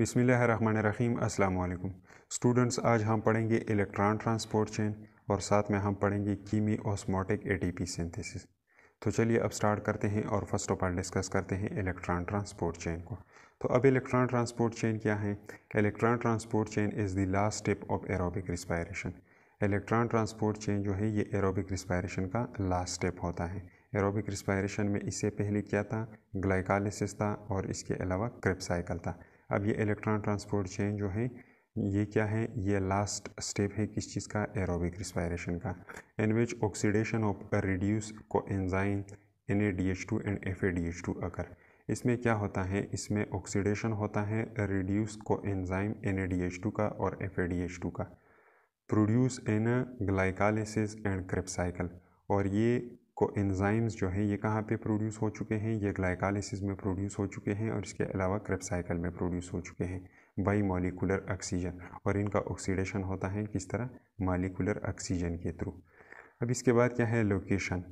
बिसमीम् अल्लाम स्टूडेंट्स आज हम पढ़ेंगे इलेक्ट्रॉन ट्रांसपोर्ट चेन और साथ में हम पढ़ेंगे कीमी ऑस्मोटिक एटीपी सिंथेसिस तो चलिए अब स्टार्ट करते हैं और फर्स्ट ऑफ ऑल डिस्कस करते हैं इलेक्ट्रॉन ट्रांसपोर्ट चेन को तो अब इलेक्ट्रॉन ट्रांसपोर्ट चेन क्या है electron transport chain is the last step of aerobic respiration electron transport chain जो है ये एरोबिक रिस्पायरेशन का लास्ट स्टेप होता है एरोबिक रिस्पायरेशन में इससे पहले क्या था ग्लाइकालिसिस था और इसके अलावा क्रिप साइकिल था अब ये इलेक्ट्रॉन ट्रांसपोर्ट चेन जो है ये क्या है ये लास्ट स्टेप है किस चीज़ का एरोबिक रिस्पायरेशन का in which oxidation of reduce coenzyme N A D H two and F A D H two occur इसमें क्या होता है इसमें ऑक्सीडेशन होता है reduce coenzyme N A D H two का और F A D H two का produce in glycolysis and Krebs cycle और ये को एंजाइम्स जो हैं ये कहाँ पे प्रोड्यूस हो चुके हैं ये ग्लाइकालिसिस में प्रोड्यूस हो चुके हैं और इसके अलावा क्रेपसाइकल में प्रोड्यूस हो चुके हैं बाई मॉलिकुलर ऑक्सीजन और इनका ऑक्सीडेशन होता है किस तरह मालिकुलर ऑक्सीजन के थ्रू अब इसके बाद क्या है location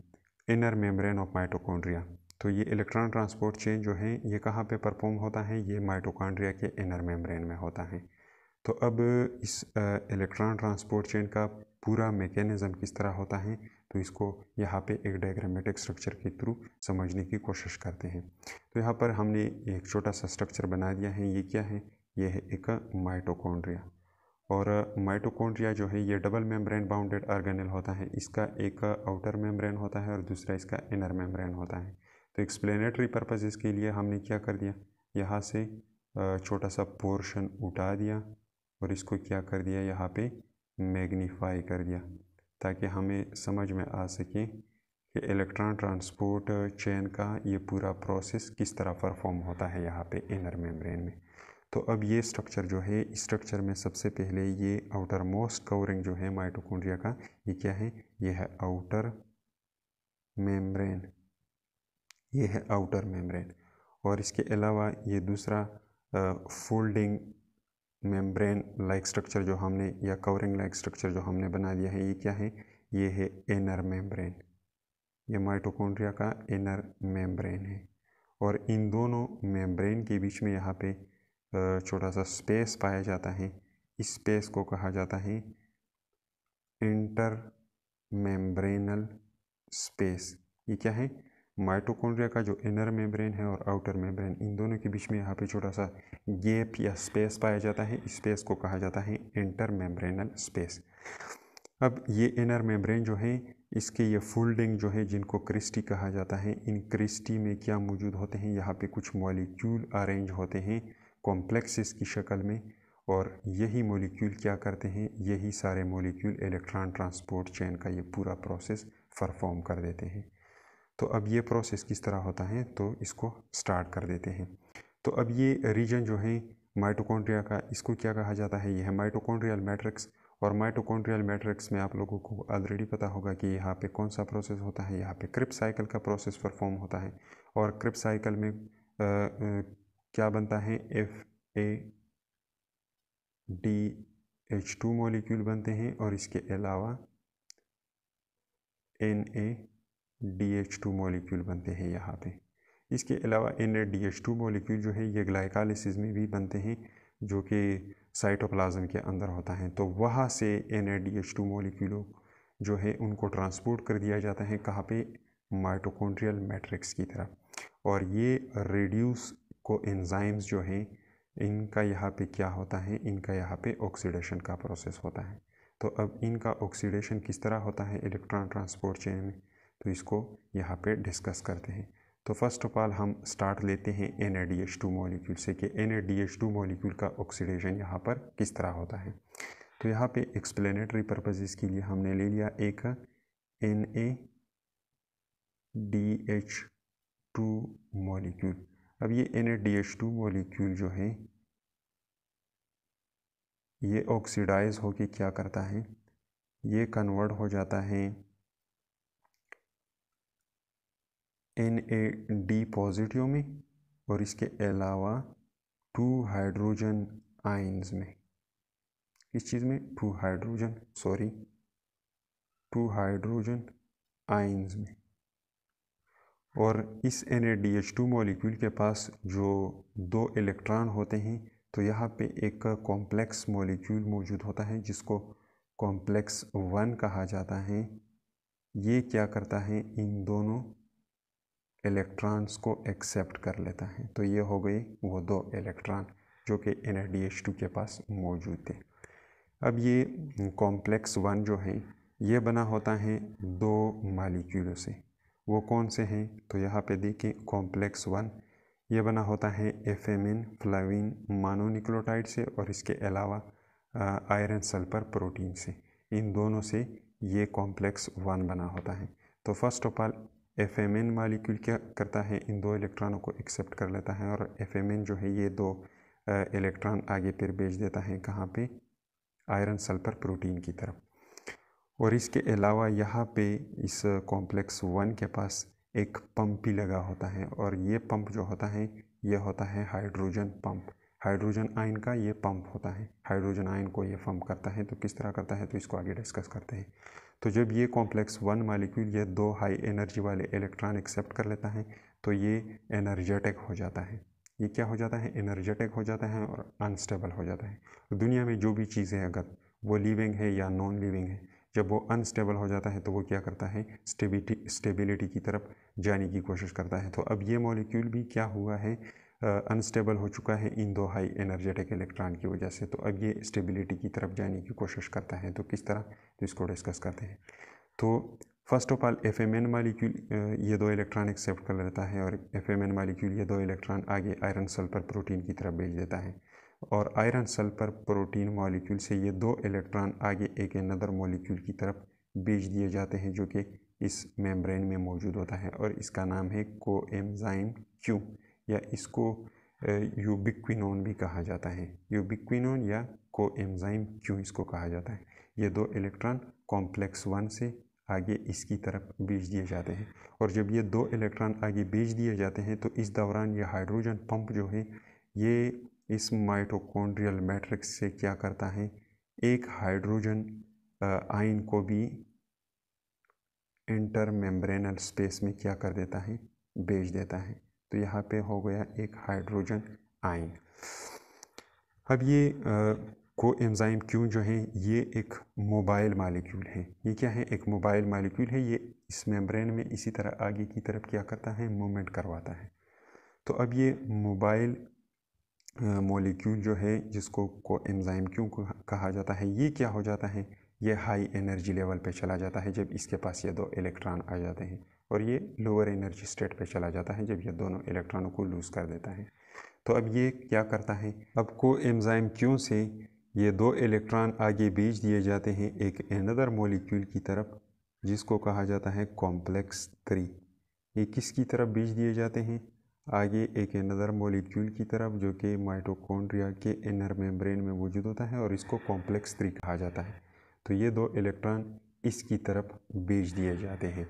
inner membrane of mitochondria तो ये इलेक्ट्रॉन ट्रांसपोर्ट चेन जो है ये कहाँ पे परफॉर्म होता है ये माइटोकॉन्ड्रिया के इनर मेम्ब्रेन में होता है तो अब इस इलेक्ट्रॉन ट्रांसपोर्ट चेन का पूरा मेकेनिज़म किस तरह होता है तो इसको यहाँ पे एक डायग्रामेटिक स्ट्रक्चर के थ्रू समझने की कोशिश करते हैं तो यहाँ पर हमने एक छोटा सा स्ट्रक्चर बना दिया है ये क्या है ये है एक माइटोकॉन्ड्रिया और माइटोकॉन्ड्रिया जो है ये डबल मेम्ब्रेन बाउंडेड ऑर्गेनल होता है इसका एक आउटर मेम्ब्रेन होता है और दूसरा इसका इनर मेम्ब्रेन होता है तो एक्सप्लेनेटरी पर्पजेज़ के लिए हमने क्या कर दिया यहाँ से छोटा सा पोर्शन उठा दिया और इसको क्या कर दिया यहाँ पे मैग्नीफाई कर दिया ताकि हमें समझ में आ सके कि इलेक्ट्रॉन ट्रांसपोर्ट चेन का ये पूरा प्रोसेस किस तरह परफॉर्म होता है यहाँ पे इनर मेम्ब्रेन में तो अब ये स्ट्रक्चर जो है स्ट्रक्चर में सबसे पहले ये आउटर मोस्ट कवरिंग जो है माइटोकॉन्ड्रिया का ये क्या है ये है आउटर मेम्ब्रेन ये है आउटर मेम्ब्रेन और इसके अलावा ये दूसरा फोल्डिंग मेम्ब्रेन लाइक स्ट्रक्चर जो हमने या कवरिंग लाइक स्ट्रक्चर जो हमने बना लिया है ये क्या है ये है इनर मेम्ब्रेन ये माइटोकॉन्ड्रिया का इनर मेम्ब्रेन है और इन दोनों मेम्ब्रेन के बीच में यहाँ पे छोटा सा स्पेस पाया जाता है इस स्पेस को कहा जाता है इंटर मेम्ब्रेनल स्पेस ये क्या है माइटोकॉन्ड्रिया का जो इनर मेम्ब्रेन है और आउटर मेम्ब्रेन इन दोनों के बीच में यहाँ पे छोटा सा गेप या स्पेस पाया जाता है स्पेस को कहा जाता है इंटर मेम्ब्रेनल स्पेस अब ये इनर मेम्ब्रेन जो है इसके ये फोल्डिंग जो है जिनको क्रिस्टी कहा जाता है इन क्रिस्टी में क्या मौजूद होते हैं यहाँ पे कुछ मॉलिक्यूल अरेंज होते हैं कॉम्प्लेक्सेस की शक्ल में और यही मॉलिक्यूल क्या करते हैं यही सारे मॉलिक्यूल इलेक्ट्रॉन ट्रांसपोर्ट चेन का ये पूरा प्रोसेस परफॉर्म कर देते हैं तो अब ये प्रोसेस किस तरह होता है तो इसको स्टार्ट कर देते हैं तो अब ये रीजन जो है माइटोकॉन्ड्रिया का इसको क्या कहा जाता है यह है माइटोकॉन्ड्रियल मैट्रिक्स और माइटोकॉन्ड्रियल मैट्रिक्स में आप लोगों को ऑलरेडी पता होगा कि यहाँ पे कौन सा प्रोसेस होता है यहाँ पे क्रिप साइकिल का प्रोसेस परफॉर्म होता है और क्रिप साइकिल में आ, आ, क्या बनता है F A D H two molecule बनते हैं और इसके अलावा N A D H two molecule बनते हैं यहाँ पे इसके अलावा N A D H two molecule जो है ये ग्लाइकालिसिस में भी बनते हैं जो कि साइटोप्लाज्म के अंदर होता है तो वहाँ से एन डी एच टू मोलिक्यूलों जो है उनको ट्रांसपोर्ट कर दिया जाता है कहाँ पे माइटोकॉन्ड्रियल मैट्रिक्स की तरफ और ये रेड्यूस को एंजाइम्स जो हैं इनका यहाँ पे क्या होता है इनका यहाँ पे ऑक्सीडेशन का प्रोसेस होता है तो अब इनका ऑक्सीडेशन किस तरह होता है इलेक्ट्रॉन ट्रांसपोर्ट चेन में तो इसको यहाँ पे डिस्कस करते हैं तो फर्स्ट ऑफ ऑल हम स्टार्ट लेते हैं N A D H two molecule से कि N A D H two molecule का ऑक्सीडेशन यहाँ पर किस तरह होता है तो यहाँ पे एक्सप्लेनेटरी पर्पजेज़ के लिए हमने ले लिया एक N A D H two molecule अब ये N A D H two molecule जो है ये ऑक्सीडाइज होके क्या करता है ये कन्वर्ट हो जाता है एन ए डी पॉजिटिव में और इसके अलावा टू हाइड्रोजन आइन्स में इस चीज़ में two hydrogen sorry two hydrogen ions में और इस N A D H two molecule के पास जो दो इलेक्ट्रॉन होते हैं तो यहाँ पे एक कॉम्प्लेक्स मॉलिक्यूल मौजूद होता है जिसको कॉम्प्लेक्स वन कहा जाता है ये क्या करता है इन दोनों इलेक्ट्रॉन्स को एक्सेप्ट कर लेता है तो ये हो गई वो दो इलेक्ट्रॉन जो कि एन के पास मौजूद थे अब ये कॉम्प्लेक्स वन जो है ये बना होता है दो मालिक्यूलों से वो कौन से हैं तो यहाँ पे देखें कॉम्प्लेक्स वन ये बना होता है एफेमिन फ्लाविन मानोनिक्लोटाइड से और इसके अलावा आयरन सल्फर प्रोटीन से इन दोनों से ये कॉम्प्लेक्स वन बना होता है तो first of all F M N molecule क्या करता है इन दो इलेक्ट्रॉनों को एक्सेप्ट कर लेता है और एफ एम एन जो है ये दो इलेक्ट्रॉन आगे फिर भेज देता है कहाँ पे आयरन सल्फर प्रोटीन की तरफ और इसके अलावा यहाँ पे इस कॉम्प्लेक्स वन के पास एक पंप भी लगा होता है और ये पंप जो होता है ये होता है हाइड्रोजन पंप हाइड्रोजन आयन का ये पंप होता है हाइड्रोजन आयन को ये पंप करता है तो किस तरह करता है तो इसको आगे डिस्कस करते हैं तो जब ये कॉम्प्लेक्स वन मालिक्यूल ये दो हाई एनर्जी वाले इलेक्ट्रॉन एक्सेप्ट कर लेता है तो ये एनर्जेटिक हो जाता है ये क्या हो जाता है एनर्जेटिक हो जाता है और अनस्टेबल हो जाता है तो दुनिया में जो भी चीज़ें अगर वो लिविंग है या नॉन लिविंग है जब वो अनस्टेबल हो जाता है तो वो क्या करता है स्टेबिलिटी स्टेबिलिटी की तरफ जाने की कोशिश करता है तो अब ये मॉलिक्यूल भी क्या हुआ है अनस्टेबल हो चुका है इन दो हाई एनर्जेटिक इलेक्ट्रॉन की वजह से तो अब ये स्टेबिलिटी की तरफ जाने की कोशिश करता है तो किस तरह तो इसको डिस्कस करते हैं तो first of all F M N molecule ये दो इलेक्ट्रॉन एक्सेप्ट कर लेता है और एफ एम एन मालिक्यूल ये दो इलेक्ट्रॉन आगे आयरन सल्फर प्रोटीन की तरफ भेज देता है और आयरन सल्फर प्रोटीन मॉलिक्यूल से ये दो इलेक्ट्रॉन आगे एक अनदर मॉलिक्यूल की तरफ बेच दिए जाते हैं जो कि इस मेम्ब्रेन में मौजूद होता है और इसका नाम है को एमज़ाइम क्यू या इसको यूबिक्विनोन भी कहा जाता है यूबिक्विनोन या को एमज़ाइम क्यों इसको कहा जाता है ये दो इलेक्ट्रॉन कॉम्प्लेक्स वन से आगे इसकी तरफ बेच दिए जाते हैं और जब ये दो इलेक्ट्रॉन आगे बेच दिए जाते हैं तो इस दौरान ये हाइड्रोजन पंप जो है ये इस माइटोकॉन्ड्रियल मैट्रिक्स से क्या करता है एक हाइड्रोजन आयन को भी इंटर मेम्ब्रेनल स्पेस में क्या कर देता है बेच देता है तो यहाँ पे हो गया एक हाइड्रोजन आयन अब ये को एंजाइम क्यों जो है ये एक मोबाइल मालिक्यूल है ये क्या है एक मोबाइल मालिक्यूल है ये इस मेम्ब्रेन में इसी तरह आगे की तरफ क्या करता है मूवमेंट करवाता है तो अब ये मोबाइल मोलिक्यूल जो है जिसको को एंजाइम क्यों कहा जाता है ये क्या हो जाता है ये हाई एनर्जी लेवल पे चला जाता है जब इसके पास ये दो इलेक्ट्रॉन आ जाते हैं और ये लोअर एनर्जी स्टेट पे चला जाता है जब ये दोनों इलेक्ट्रॉनों को लूज़ कर देता है तो अब ये क्या करता है अब को एमज़ाइम क्यों से ये दो इलेक्ट्रॉन आगे भेज दिए जाते हैं एक एनदर मोलिक्यूल की तरफ जिसको कहा जाता है कॉम्प्लेक्स थ्री ये किसकी तरफ बेच दिए जाते हैं आगे एक अनदर मॉलिक्यूल की तरफ जो कि माइटोकॉन्ड्रिया के इनर मेम्ब्रेन में मौजूद होता है और इसको कॉम्प्लेक्स थ्री कहा जाता है तो ये दो इलेक्ट्रॉन इसकी तरफ बेच दिए जाते हैं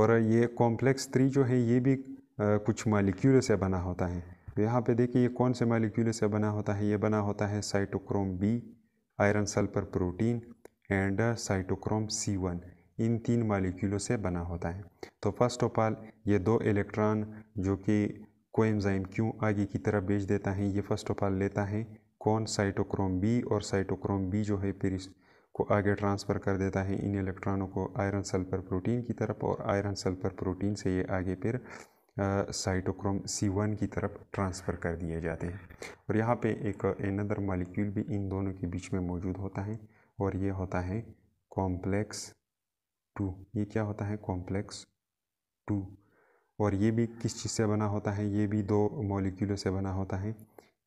और ये कॉम्प्लेक्स थ्री जो है ये भी कुछ मालिक्यूल से बना होता है तो यहाँ पे देखिए ये कौन से मालिक्यूल से बना होता है ये बना होता है cytochrome B iron sulphur protein and cytochrome C one इन तीन मालिक्यूलों से बना होता है तो फर्स्ट ऑफ ऑल ये दो इलेक्ट्रॉन जो कि कोएंजाइम क्यों आगे की तरफ भेज देता है ये फर्स्ट ऑफ ऑल लेता है कौन साइटोक्रोम बी और साइटोक्रोम बी जो है फिर को आगे ट्रांसफ़र कर देता है इन इलेक्ट्रॉनों को आयरन सल्फर प्रोटीन की तरफ और आयरन सल्फर प्रोटीन से ये आगे फिर साइटोक्रोम सी वन की तरफ ट्रांसफ़र कर दिए जाते हैं और यहाँ पे एक एनदर मालिक्यूल भी इन दोनों के बीच में मौजूद होता है और ये होता है कॉम्प्लेक्स टू ये क्या होता है कॉम्प्लेक्स टू और ये भी किस चीज़ से बना होता है ये भी दो मॉलिक्यूलों से बना होता है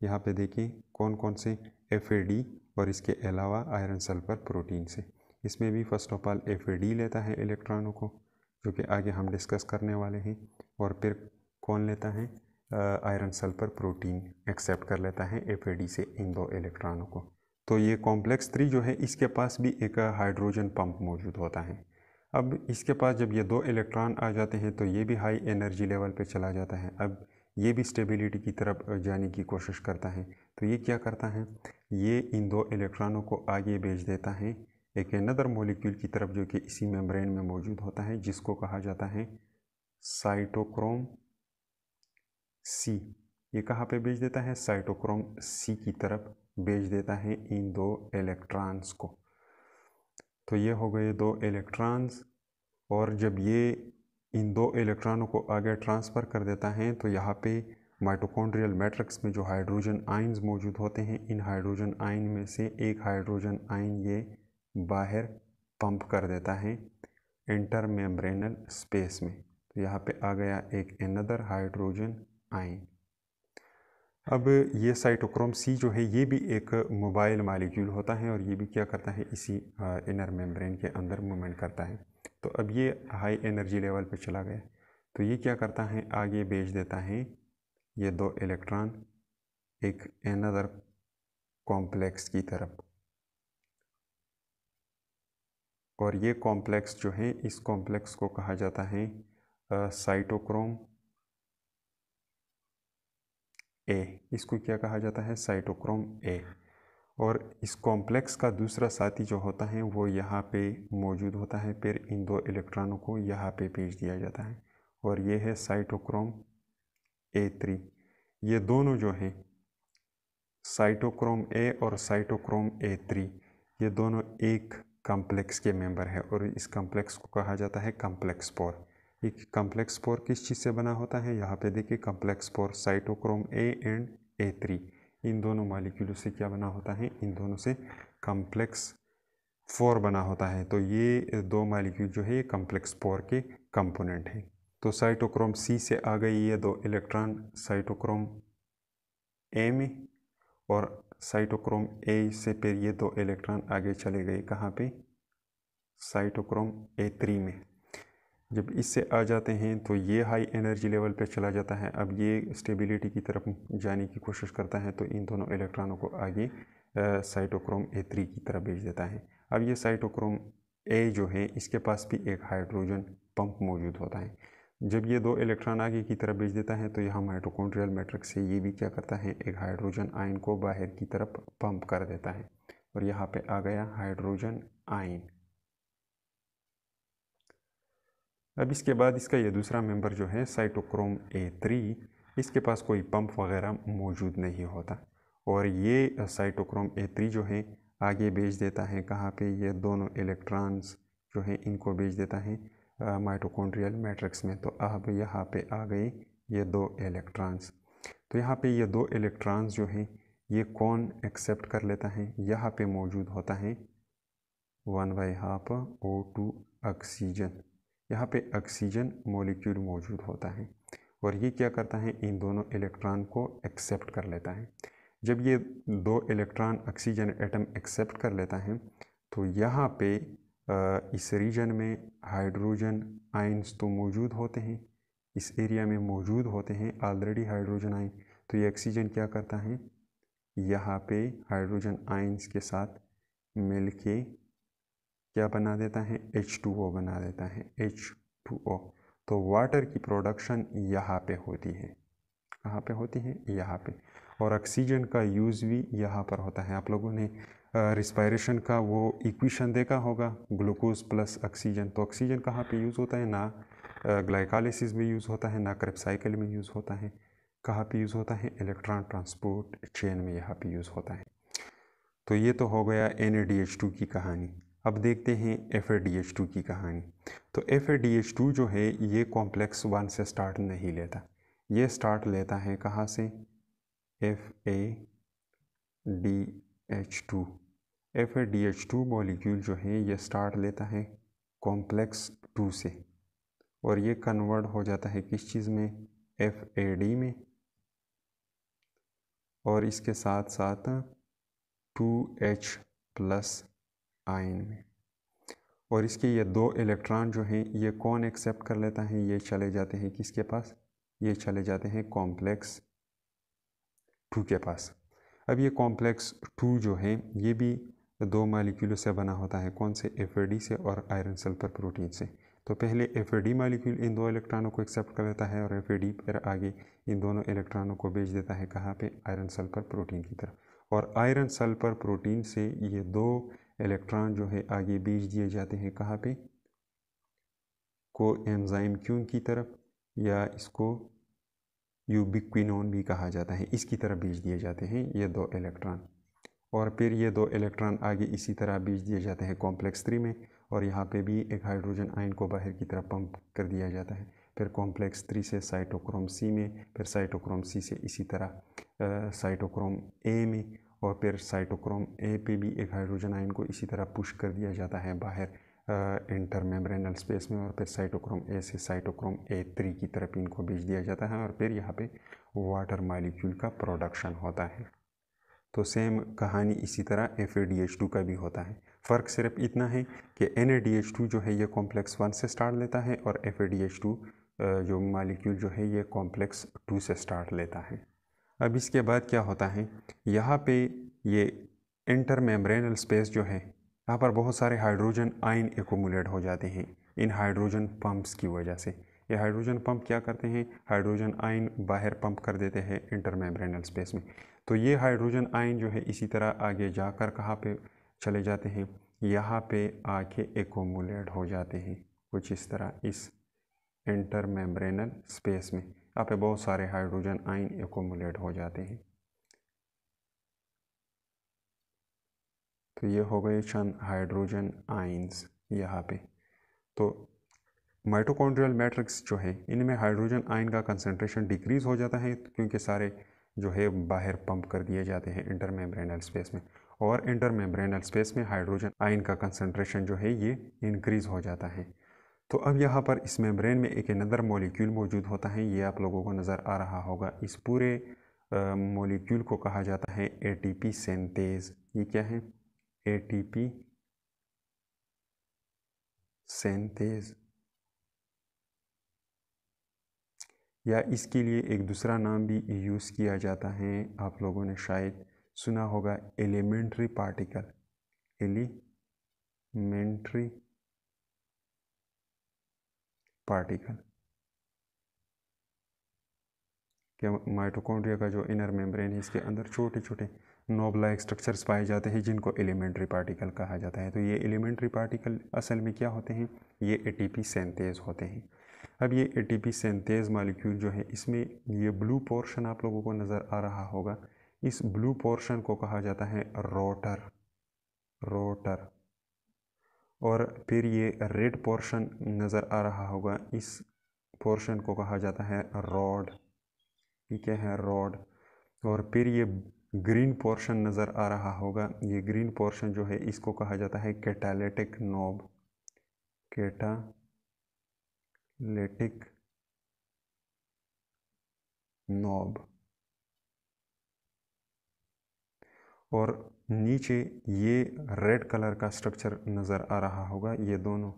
यहाँ पे देखिए कौन कौन से एफ ए डी और इसके अलावा आयरन सल्फर प्रोटीन से इसमें भी फर्स्ट ऑफ ऑल एफ लेता है इलेक्ट्रॉनों को जो कि आगे हम डिस्कस करने वाले हैं और फिर कौन लेता है आयरन सल्फर प्रोटीन एक्सेप्ट कर लेता है एफ से इन दो इलेक्ट्रॉनों को तो ये कॉम्प्लेक्स थ्री जो है इसके पास भी एक हाइड्रोजन पंप मौजूद होता है अब इसके पास जब ये दो इलेक्ट्रॉन आ जाते हैं तो ये भी हाई एनर्जी लेवल पे चला जाता है अब ये भी स्टेबिलिटी की तरफ जाने की कोशिश करता है तो ये क्या करता है ये इन दो इलेक्ट्रॉनों को आगे भेज देता है एक नदर मोलिक्यूल की तरफ जो कि इसी मेम्ब्रेन में मौजूद होता है जिसको कहा जाता है साइटोक्रोम सी ये कहाँ पे भेज देता है साइटोक्रोम सी की तरफ भेज देता है इन दो इलेक्ट्रॉन्स को तो ये हो गए दो इलेक्ट्रॉन्स और जब ये इन दो इलेक्ट्रॉनों को आगे ट्रांसफ़र कर देता है तो यहाँ पे माइटोकॉन्ड्रियल मैट्रिक्स में जो हाइड्रोजन आइन्स मौजूद होते हैं इन हाइड्रोजन आइन में से एक हाइड्रोजन आइन ये बाहर पंप कर देता है इंटर मेम्ब्रेनल स्पेस में तो यहाँ पे आ गया एक अनदर हाइड्रोजन आइन अब ये साइटोक्रोम सी जो है ये भी एक मोबाइल मालिक्यूल होता है और ये भी क्या करता है इसी इनर मेम्ब्रेन के अंदर मूवमेंट करता है तो अब ये हाई एनर्जी लेवल पे चला गया तो ये क्या करता है आगे भेज देता है ये दो इलेक्ट्रॉन एक एनदर कॉम्प्लेक्स की तरफ और ये कॉम्प्लेक्स जो है इस कॉम्प्लेक्स को कहा जाता है साइटोक्रोम ए इसको क्या कहा जाता है साइटोक्रोम ए और इस कॉम्प्लेक्स का दूसरा साथी जो होता है वो यहाँ पे मौजूद होता है फिर इन दो इलेक्ट्रॉनों को यहाँ पे भेज दिया जाता है और ये है साइटोक्रोम ए थ्री ये दोनों जो हैं साइटोक्रोम ए और साइटोक्रोम ए थ्री ये दोनों एक कॉम्प्लेक्स के मेंबर हैं और इस कॉम्प्लेक्स को कहा जाता है कॉम्प्लेक्स पोर एक कॉम्प्लेक्स पोर किस चीज़ से बना होता है यहाँ पे देखिए complex four cytochrome A and A three इन दोनों मालिक्यूलों से क्या बना होता है इन दोनों से कम्प्लेक्स फोर बना होता है तो ये दो मालिक्यूल जो है ये कम्प्लेक्स फोर के कंपोनेंट हैं तो साइटोक्रोम सी से आ गई ये दो इलेक्ट्रॉन साइटोक्रोम ए में और साइटोक्रोम ए से फिर ये दो इलेक्ट्रॉन आगे चले गए कहाँ पे साइटोक्रोम ए थ्री में जब इससे आ जाते हैं तो ये हाई एनर्जी लेवल पे चला जाता है अब ये स्टेबिलिटी की तरफ जाने की कोशिश करता है तो इन दोनों इलेक्ट्रॉनों को आगे साइटोक्रोम ए थ्री की तरफ भेज देता है अब ये साइटोक्रोम ए जो है इसके पास भी एक हाइड्रोजन पंप मौजूद होता है जब ये दो इलेक्ट्रॉन आगे की तरफ भेज देता है तो यह माइटोकॉन्ड्रियल मैट्रिक्स से ये भी क्या करता है एक हाइड्रोजन आयन को बाहर की तरफ पंप कर देता है और यहाँ पे आ गया हाइड्रोजन आयन अब इसके बाद इसका ये दूसरा मेंबर जो है साइटोक्रोम ए थ्री इसके पास कोई पंप वगैरह मौजूद नहीं होता और ये साइटोक्रोम ए थ्री जो है आगे बेच देता है कहाँ पे ये दोनों इलेक्ट्रॉन्स जो हैं इनको बेच देता है माइटोकॉन्ड्रियल मैट्रिक्स में तो अब यहाँ पे आ गए ये दो इलेक्ट्रॉन्स तो यहाँ पे ये दो इलेक्ट्रॉन्स जो हैं ये कौन एक्सेप्ट कर लेता है यहाँ पे मौजूद होता है one by half O two oxygen यहाँ पे ऑक्सीजन मॉलिक्यूल मौजूद होता है और ये क्या करता है इन दोनों इलेक्ट्रॉन को एक्सेप्ट कर लेता है जब ये दो इलेक्ट्रॉन ऑक्सीजन एटम एक्सेप्ट कर लेता है तो यहाँ पे इस रीजन में हाइड्रोजन आइन्स तो मौजूद होते हैं इस एरिया में मौजूद होते हैं ऑलरेडी हाइड्रोजन आइन तो ये ऑक्सीजन क्या करता है यहाँ पे हाइड्रोजन आइंस के साथ मिल के क्या बना देता है एच टू ओ बना देता है एच टू ओ तो वाटर की प्रोडक्शन यहाँ पे होती है कहाँ पे होती है यहाँ पे और ऑक्सीजन का यूज़ भी यहाँ पर होता है आप लोगों ने रिस्पायरेशन का वो इक्वेशन देखा होगा ग्लूकोज प्लस ऑक्सीजन तो ऑक्सीजन कहाँ पे यूज़ होता है ना ग्लाइकालिसिस में यूज़ होता है ना क्रेपसाइकिल में यूज़ होता है कहाँ पे यूज़ होता है इलेक्ट्रॉन ट्रांसपोर्ट चेन में यहाँ पे यूज़ होता है तो ये तो हो गया एन की कहानी अब देखते हैं एफ की कहानी तो एफ जो है ये कॉम्प्लेक्स वन से स्टार्ट नहीं लेता ये स्टार्ट लेता है कहाँ से F A D H two F A D H two molecule जो है ये स्टार्ट लेता है कॉम्प्लेक्स टू से और ये कन्वर्ट हो जाता है किस चीज़ में एफ ए डी में और इसके साथ साथ टू एच प्लस आयन में और इसके ये दो इलेक्ट्रॉन जो हैं ये कौन एक्सेप्ट कर लेता है ये चले जाते हैं किसके पास ये चले जाते हैं कॉम्प्लेक्स टू के पास अब ये कॉम्प्लेक्स टू जो है ये भी दो मालिक्यूलों से बना होता है कौन से एफ से और आयरन सल्फर प्रोटीन से तो पहले एफ मालिक्यूल इन दो इलेक्ट्रॉनों को एक्सेप्ट कर लेता है और एफ फिर आगे इन दोनों इलेक्ट्रॉनों को भेज देता है कहाँ पे आयरन सल्फर प्रोटीन की तरफ और आयरन सल्फर प्रोटीन से ये दो इलेक्ट्रॉन जो है आगे बेच दिए जाते हैं कहाँ पे को एंजाइम क्यों की तरफ या इसको यूबिक्विनोन भी कहा जाता है इसकी तरफ बेच दिए जाते हैं ये दो इलेक्ट्रॉन और फिर ये दो इलेक्ट्रॉन आगे इसी तरह बेच दिए जाते हैं कॉम्प्लेक्स थ्री में और यहाँ पे भी एक हाइड्रोजन आयन को बाहर की तरफ पंप कर दिया जाता है फिर कॉम्प्लेक्स थ्री से साइटोक्रोम सी में फिर साइटोक्रोम सी से इसी तरह साइटोक्रोम ए में और फिर साइटोक्रोम ए पे भी एक हाइड्रोजन आयन को इसी तरह पुश कर दिया जाता है बाहर इंटर मेम्ब्रेनल स्पेस में और फिर साइटोक्रोम ए से साइटोक्रोम ए थ्री की तरफ इनको भेज दिया जाता है और फिर यहाँ पे वाटर मालिक्यूल का प्रोडक्शन होता है तो सेम कहानी इसी तरह एफ का भी होता है फ़र्क सिर्फ इतना है कि एन जो है ये कॉम्प्लेक्स वन से स्टार्ट लेता है और एफ जो मालिक्यूल जो है ये कॉम्प्लेक्स टू से स्टार्ट लेता है अब इसके बाद क्या होता है यहाँ पे ये इंटर मेम्ब्रेनल स्पेस जो है यहाँ पर बहुत सारे हाइड्रोजन आयन एकोमुलेट हो जाते हैं इन हाइड्रोजन पम्प्स की वजह से ये हाइड्रोजन पंप क्या करते हैं हाइड्रोजन आयन बाहर पंप कर देते हैं इंटर मेम्ब्रेनल स्पेस में तो ये हाइड्रोजन आयन जो है इसी तरह आगे जाकर कहाँ पे चले जाते हैं यहाँ पे आके एकोमुलेट हो जाते हैं कुछ इस तरह इस इंटर मेम्ब्रेनल स्पेस में यहाँ पे बहुत सारे हाइड्रोजन आइन एकोमुलेट हो जाते हैं तो ये हो गए चंद हाइड्रोजन आइन्स यहाँ पे तो माइटोकॉन्ड्रियल मैट्रिक्स जो है इनमें हाइड्रोजन आइन का कंसनट्रेशन डिक्रीज़ हो जाता है क्योंकि सारे जो है बाहर पंप कर दिए जाते हैं इंटर मेम्ब्रेनल स्पेस में और इंटर मेम्ब्रेनल स्पेस में हाइड्रोजन आइन का कंसनट्रेशन जो है ये इंक्रीज़ हो जाता है तो अब यहाँ पर इस मेम्ब्रेन में एक अनदर मॉलिक्यूल मौजूद होता है ये आप लोगों को नज़र आ रहा होगा इस पूरे मॉलिक्यूल को कहा जाता है एटीपी सेंटेज ये क्या है एटीपी सेंटेज या इसके लिए एक दूसरा नाम भी यूज़ किया जाता है आप लोगों ने शायद सुना होगा एलिमेंट्री पार्टिकल एलिमेंट्री पार्टिकल के माइटोकॉन्ड्रिया का जो इनर मेम्ब्रेन है इसके अंदर छोटे छोटे नोब स्ट्रक्चर्स पाए जाते हैं जिनको एलिमेंट्री पार्टिकल कहा जाता है तो ये एलिमेंट्री पार्टिकल असल में क्या होते हैं ये एटीपी सेंथेज होते हैं अब ये एटीपी सेंथेज मालिक्यूल जो है इसमें ये ब्लू पोर्शन आप लोगों को नज़र आ रहा होगा इस ब्लू पोर्शन को कहा जाता है रोटर रोटर और फिर ये रेड पोर्शन नज़र आ रहा होगा इस पोर्शन को कहा जाता है रॉड ठीक है रॉड और फिर ये ग्रीन पोर्शन नज़र आ रहा होगा ये ग्रीन पोर्शन जो है इसको कहा जाता है कैटालेटिक नॉब कैटा लेटिक नॉब और नीचे ये रेड कलर का स्ट्रक्चर नज़र आ रहा होगा ये दोनों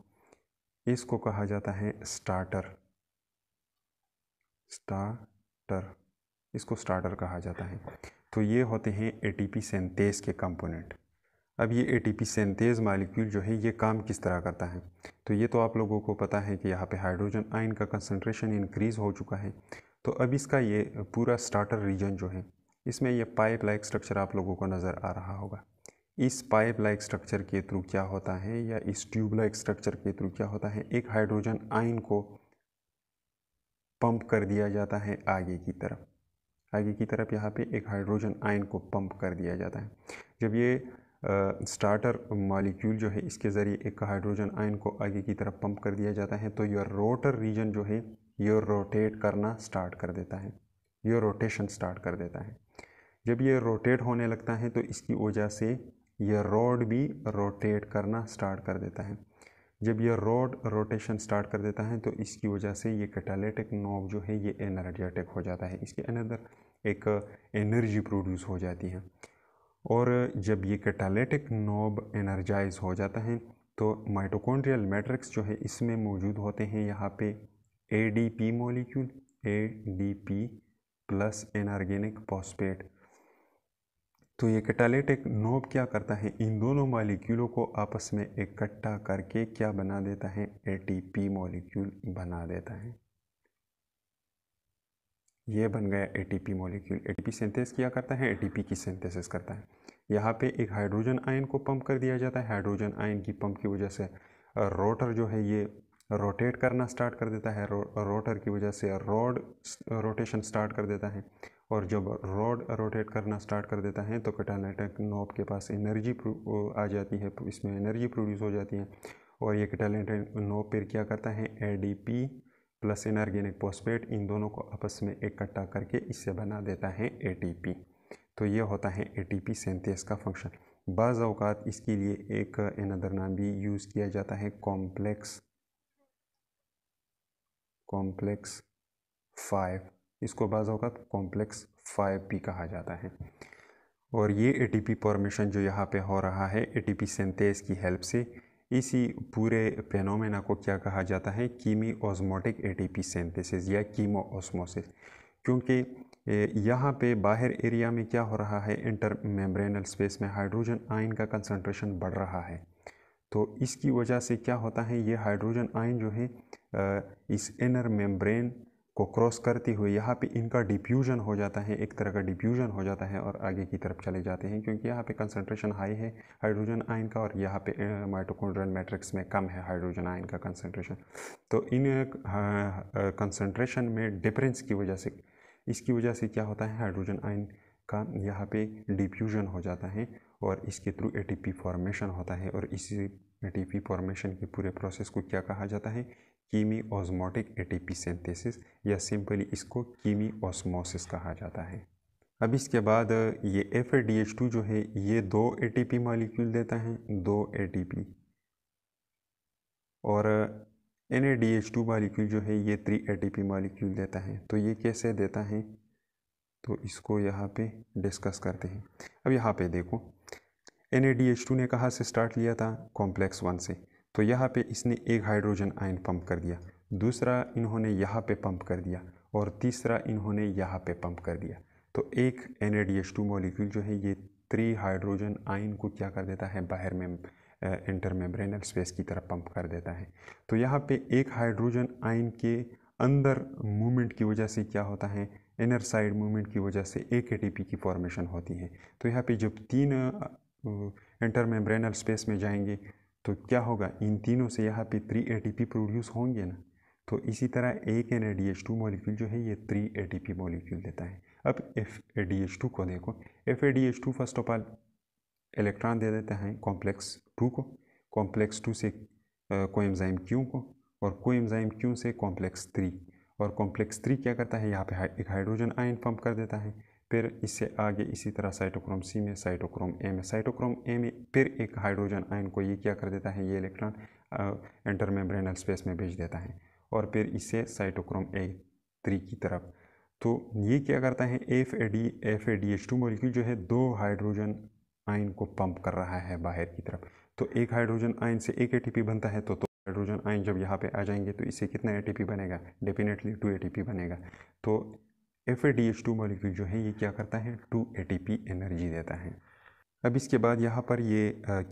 इसको कहा जाता है स्टार्टर स्टार्टर इसको स्टार्टर कहा जाता है तो ये होते हैं ए टी पी सेंतेज के कंपोनेंट अब ये A T P synthase molecule जो है ये काम किस तरह करता है तो ये तो आप लोगों को पता है कि यहाँ पे हाइड्रोजन आयन का कंसनट्रेशन इंक्रीज़ हो चुका है तो अब इसका ये पूरा स्टार्टर रीजन जो है इसमें यह पाइप लाइक स्ट्रक्चर आप लोगों को नज़र आ रहा होगा इस पाइप लाइक स्ट्रक्चर के थ्रू क्या होता है या इस ट्यूब लाइक स्ट्रक्चर के थ्रू क्या होता है एक हाइड्रोजन आयन को पंप कर दिया जाता है आगे की तरफ आगे की तरफ यहाँ पे एक हाइड्रोजन आयन को पंप कर दिया जाता है जब ये स्टार्टर मॉलिक्यूल जो है इसके ज़रिए एक हाइड्रोजन आयन को आगे की तरफ पंप कर दिया जाता है तो योर रोटर रीजन जो है ये रोटेट करना स्टार्ट कर देता है ये रोटेशन स्टार्ट कर देता है जब ये रोटेट होने लगता है तो इसकी वजह से यह रोड भी रोटेट करना स्टार्ट कर देता है जब यह रोड रोटेशन स्टार्ट कर देता है तो इसकी वजह से ये कैटालिटिक नॉब जो है ये एनर्जेटिक हो जाता है इसके अंदर एक एनर्जी प्रोड्यूस हो जाती है और जब ये कैटालिटिक नॉब एनर्जाइज हो जाता है तो माइटोकॉन्ड्रियल मैट्रिक्स जो है इसमें मौजूद होते हैं यहाँ पे A D P molecule A D P plus inorganic phosphate तो ये कैटालिटिक नोब क्या करता है इन दोनों मॉलिक्यूलों को आपस में इकट्ठा करके क्या बना देता है एटीपी मॉलिक्यूल बना देता है ये बन गया एटीपी मॉलिक्यूल एटीपी सिंथेसिस किया करता है एटीपी की सिंथेसिस करता है यहाँ पे एक हाइड्रोजन आयन को पंप कर दिया जाता है हाइड्रोजन आयन की पंप की वजह से रोटर जो है ये रोटेट करना स्टार्ट कर देता है रो, रोटर की वजह से रोड रोटेशन स्टार्ट कर देता है और जब रॉड रोटेट करना स्टार्ट कर देता है तो कटालिटिक नॉब के पास एनर्जी आ जाती है तो इसमें एनर्जी प्रोड्यूस हो जाती है और ये कटालिटिक नॉब फिर क्या करता है पी प्लस इनऑर्गेनिक फॉस्फेट इन दोनों को आपस में इकट्ठा करके इससे बना देता है पी तो ये होता है पी सेंथेस का फंक्शन बाज़ अवकात इसके लिए एक अनदर नाम भी यूज़ किया जाता है कॉम्प्लेक्स कॉम्प्लेक्स फाइव इसको बाज़ अवत कॉम्प्लेक्स फाइव पी कहा जाता है और ये एटीपी फॉर्मेशन जो यहाँ पे हो रहा है एटीपी सेंथेस की हेल्प से इसी पूरे पेनोमेना को क्या कहा जाता है कीमी ऑस्मोटिक एटीपी सिंथेसिस या कीमो ऑस्मोसिस क्योंकि यहाँ पे बाहर एरिया में क्या हो रहा है इंटर मेम्ब्रेनल स्पेस में हाइड्रोजन आयन का कंसनट्रेशन बढ़ रहा है तो इसकी वजह से क्या होता है ये हाइड्रोजन आयन जो है इस इनर मेम्ब्रेन को क्रॉस करते हुए यहाँ पे इनका डिफ्यूजन हो जाता है एक तरह का डिफ्यूजन हो जाता है और आगे की तरफ चले जाते हैं क्योंकि यहाँ पे कंसंट्रेशन हाई है हाइड्रोजन आयन का और यहाँ पे माइटोकॉन्ड्रियल मैट्रिक्स में कम है हाइड्रोजन आयन का कंसंट्रेशन तो इन कंसंट्रेशन में डिफरेंस की वजह से इसकी वजह से क्या होता है हाइड्रोजन आयन का यहाँ पर डिफ्यूजन हो जाता है और इसके थ्रू ए फॉर्मेशन होता है और इसी ए फॉर्मेशन के पूरे प्रोसेस को क्या कहा जाता है कीमी ऑस्मोटिक एटीपी सिंथेसिस या सिंपली इसको कीमी ऑस्मोसिस कहा जाता है अब इसके बाद ये एफ टू जो है ये दो एटीपी मॉलिक्यूल देता है दो एटीपी और N A D H two molecule जो है ये three A T P molecule देता है तो ये कैसे देता है तो इसको यहाँ पे डिस्कस करते हैं अब यहाँ पे देखो N A D H two ने कहाँ से स्टार्ट लिया था कॉम्प्लेक्स वन से तो यहाँ पे इसने एक हाइड्रोजन आयन पंप कर दिया दूसरा इन्होंने यहाँ पे पंप कर दिया और तीसरा इन्होंने यहाँ पे पंप कर दिया तो एक एन मॉलिक्यूल जो है ये थ्री हाइड्रोजन आयन को क्या कर देता है बाहर में इंटर मेम्ब्रेनल स्पेस की तरफ पंप कर देता है तो यहाँ पे एक हाइड्रोजन आयन के अंदर मूवमेंट की वजह से क्या होता है इनर साइड मूवमेंट की वजह से एक एटीपी की फॉर्मेशन होती है तो यहाँ पे जब तीन इंटर मेम्ब्रेनल स्पेस में जाएंगे तो क्या होगा इन तीनों से यहाँ पे थ्री ए प्रोड्यूस होंगे ना तो इसी तरह एक N A D H two molecule जो है ये three A T P molecule देता है अब F A D H two को देखो F A D H two first of all electron दे देता है कॉम्प्लेक्स टू को कॉम्प्लेक्स टू से कोएम्जाइम क्यू को और कोएम्जाइम क्यू से कॉम्प्लेक्स थ्री और कॉम्प्लेक्स थ्री क्या करता है यहाँ पे एक हाइड्रोजन आयन पंप कर देता है फिर इससे आगे इसी तरह साइटोक्रोम सी में साइटोक्रोम ए में साइटोक्रोम ए में फिर एक हाइड्रोजन आयन को ये क्या कर देता है ये इलेक्ट्रॉन मेम्ब्रेनल स्पेस में भेज देता है और फिर इसे साइटोक्रोम ए थ्री की तरफ तो ये क्या करता है F A D F A D H two molecule जो है दो हाइड्रोजन आयन को पंप कर रहा है बाहर की तरफ तो एक हाइड्रोजन आयन से एक ए बनता है तो दो तो हाइड्रोजन आयन जब यहाँ पर आ जाएंगे तो इससे कितना ए बनेगा डेफिनेटली टू ए बनेगा तो F A D H two molecule जो है ये क्या करता है two A T P energy देता है अब इसके बाद यहाँ पर ये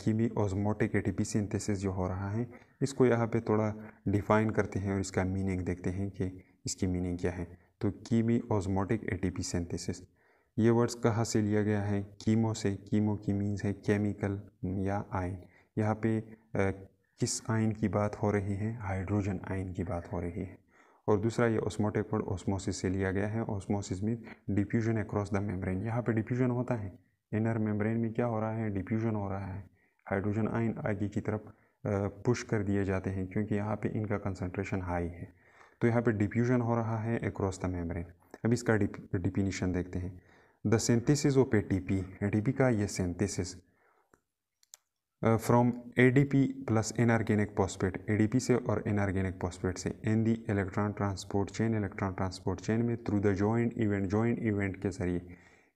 chemi osmotic A T P synthesis जो हो रहा है इसको यहाँ पे थोड़ा डिफाइन करते हैं और इसका मीनिंग देखते हैं कि इसकी मीनिंग क्या है तो chemi osmotic A T P synthesis ये वर्ड्स कहाँ से लिया गया है कीमो से कीमो की मीन्स है केमिकल या आयन यहाँ पे आ, किस आयन की बात हो रही है हाइड्रोजन आयन की बात हो रही है और दूसरा ये ऑस्मोटिक पर ऑस्मोसिस से लिया गया है osmosis mean diffusion across the membrane यहाँ पे डिफ्यूजन होता है इनर मेम्ब्रेन में क्या हो रहा है डिफ्यूजन हो रहा है हाइड्रोजन आयन आगे की तरफ पुश कर दिए जाते हैं क्योंकि यहाँ पे इनका कंसनट्रेशन हाई है तो यहाँ पे डिफ्यूजन हो रहा है अक्रॉस द मेम्ब्रेन अब इसका डिफिनीशन देखते हैं the synthesis of A T P का ये synthesis from A D P plus inorganic phosphate A D P से और इनऑर्गेनिक पॉस्पेट से in the electron transport chain electron transport chain में through the joint event joint event के जरिए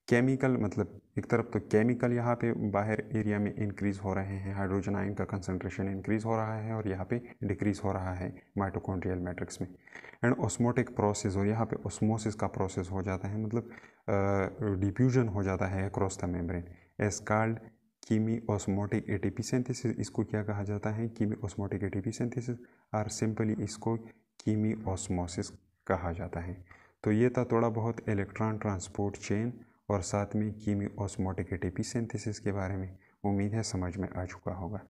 chemical मतलब एक तरफ तो केमिकल यहाँ पे बाहर एरिया में इंक्रीज़ हो रहे हैं हाइड्रोजन आयन का कंसनट्रेशन इंक्रीज़ हो रहा है और यहाँ पे डिक्रीज़ हो रहा है माइटोकॉन्ड्रियल मैट्रिक्स में एंड ऑस्मोटिक प्रोसेस और यहाँ पे ऑस्मोसिस का प्रोसेस हो जाता है मतलब डिफ्यूजन हो जाता है across the membrane is called chemi osmotic ATP synthesis इसको क्या कहा जाता है कीमी ऑस्मोटिक एटीपी सिंथेसिस और सिंपली इसको कीमी ऑस्मोसिस कहा जाता है तो ये था थोड़ा बहुत इलेक्ट्रॉन ट्रांसपोर्ट चेन और साथ में कीमी ऑस्मोटिक एटीपी सिंथेसिस के बारे में उम्मीद है समझ में आ चुका होगा